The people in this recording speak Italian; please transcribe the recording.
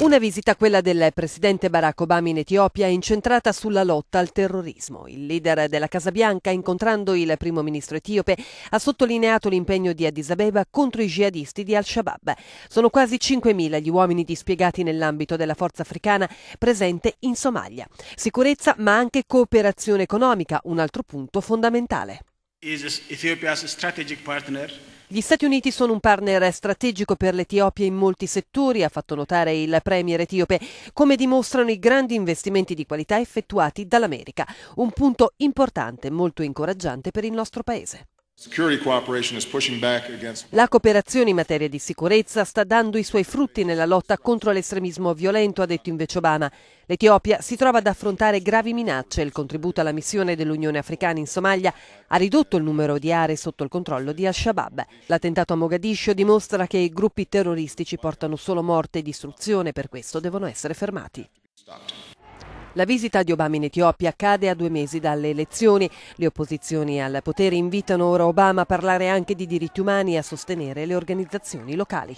Una visita, quella del presidente Barack Obama in Etiopia, incentrata sulla lotta al terrorismo. Il leader della Casa Bianca, incontrando il primo ministro etiope, ha sottolineato l'impegno di Addis Abeba contro i jihadisti di Al-Shabaab. Sono quasi 5.000 gli uomini dispiegati nell'ambito della forza africana presente in Somalia. Sicurezza, ma anche cooperazione economica, un altro punto fondamentale. Is Ethiopia's strategic partner gli Stati Uniti sono un partner strategico per l'Etiopia in molti settori, ha fatto notare il premier etiope, come dimostrano i grandi investimenti di qualità effettuati dall'America. Un punto importante, molto incoraggiante per il nostro paese. La cooperazione in materia di sicurezza sta dando i suoi frutti nella lotta contro l'estremismo violento, ha detto invece Obama. L'Etiopia si trova ad affrontare gravi minacce. Il contributo alla missione dell'Unione Africana in Somalia ha ridotto il numero di aree sotto il controllo di Al-Shabaab. L'attentato a Mogadiscio dimostra che i gruppi terroristici portano solo morte e distruzione, per questo devono essere fermati. La visita di Obama in Etiopia cade a due mesi dalle elezioni. Le opposizioni al potere invitano ora Obama a parlare anche di diritti umani e a sostenere le organizzazioni locali.